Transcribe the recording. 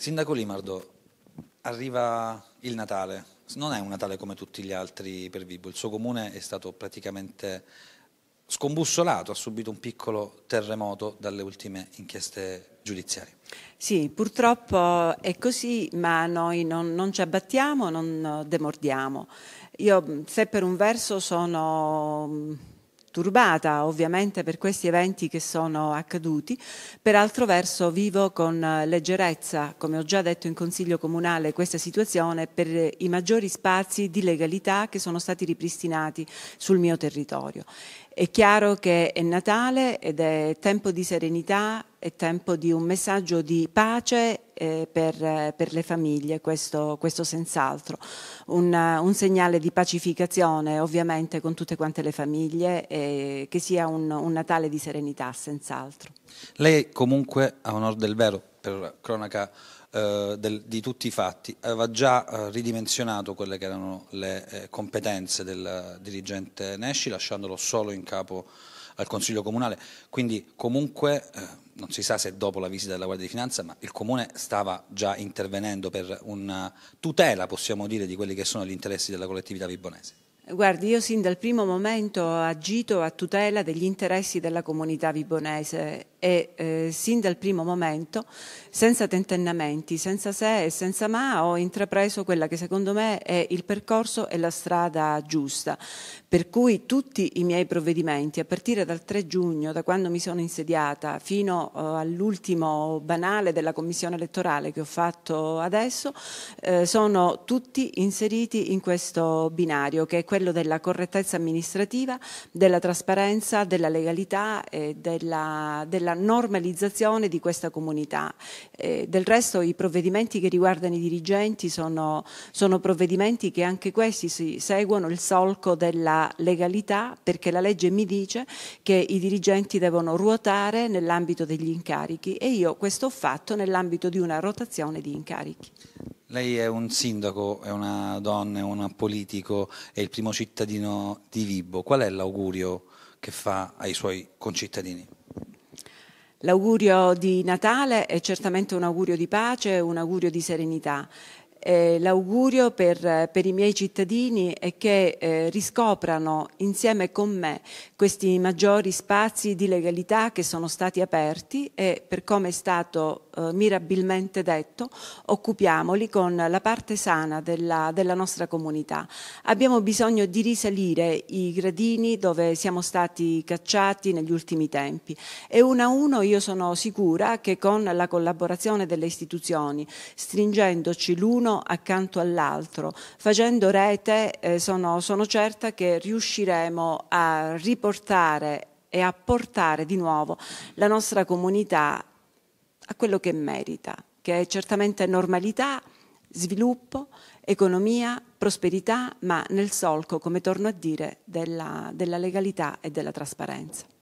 Sindaco Limardo, arriva il Natale, non è un Natale come tutti gli altri per Vibo, il suo comune è stato praticamente scombussolato, ha subito un piccolo terremoto dalle ultime inchieste giudiziarie. Sì, purtroppo è così, ma noi non, non ci abbattiamo, non demordiamo. Io se per un verso sono turbata ovviamente per questi eventi che sono accaduti, per altro verso vivo con leggerezza, come ho già detto in Consiglio Comunale, questa situazione per i maggiori spazi di legalità che sono stati ripristinati sul mio territorio. È chiaro che è Natale ed è tempo di serenità, è tempo di un messaggio di pace eh, per, per, le famiglie, questo, questo senz'altro. Un, un, segnale di pacificazione ovviamente con tutte quante le famiglie, eh, che sia un, un Natale di serenità senz'altro. Lei comunque, a onor del vero, per cronaca eh, del, di tutti i fatti, aveva già eh, ridimensionato quelle che erano le eh, competenze del dirigente Nesci, lasciandolo solo in capo al Consiglio Comunale, quindi comunque eh, non si sa se dopo la visita della Guardia di Finanza, ma il Comune stava già intervenendo per una tutela, possiamo dire, di quelli che sono gli interessi della collettività vibonese. Guardi, io sin dal primo momento ho agito a tutela degli interessi della comunità vibonese e eh, sin dal primo momento, senza tentennamenti, senza se e senza ma, ho intrapreso quella che secondo me è il percorso e la strada giusta. Per cui tutti i miei provvedimenti, a partire dal 3 giugno, da quando mi sono insediata, fino eh, all'ultimo banale della commissione elettorale che ho fatto adesso, eh, sono tutti inseriti in questo binario, che è quello della correttezza amministrativa, della trasparenza, della legalità e della, della della normalizzazione di questa comunità. Eh, del resto i provvedimenti che riguardano i dirigenti sono, sono provvedimenti che anche questi si, seguono il solco della legalità perché la legge mi dice che i dirigenti devono ruotare nell'ambito degli incarichi e io questo ho fatto nell'ambito di una rotazione di incarichi. Lei è un sindaco, è una donna, è un politico, è il primo cittadino di Vibo. Qual è l'augurio che fa ai suoi concittadini? L'augurio di Natale è certamente un augurio di pace, un augurio di serenità eh, l'augurio per, eh, per, i miei cittadini è che eh, riscoprano insieme con me questi maggiori spazi di legalità che sono stati aperti e per come è stato eh, mirabilmente detto occupiamoli con la parte sana della, della, nostra comunità. Abbiamo bisogno di risalire i gradini dove siamo stati cacciati negli ultimi tempi e uno a uno io sono sicura che con la collaborazione delle istituzioni, stringendoci l'uno uno accanto all'altro. Facendo rete eh, sono, sono certa che riusciremo a riportare e a portare di nuovo la nostra comunità a quello che merita, che è certamente normalità, sviluppo, economia, prosperità, ma nel solco, come torno a dire, della, della legalità e della trasparenza.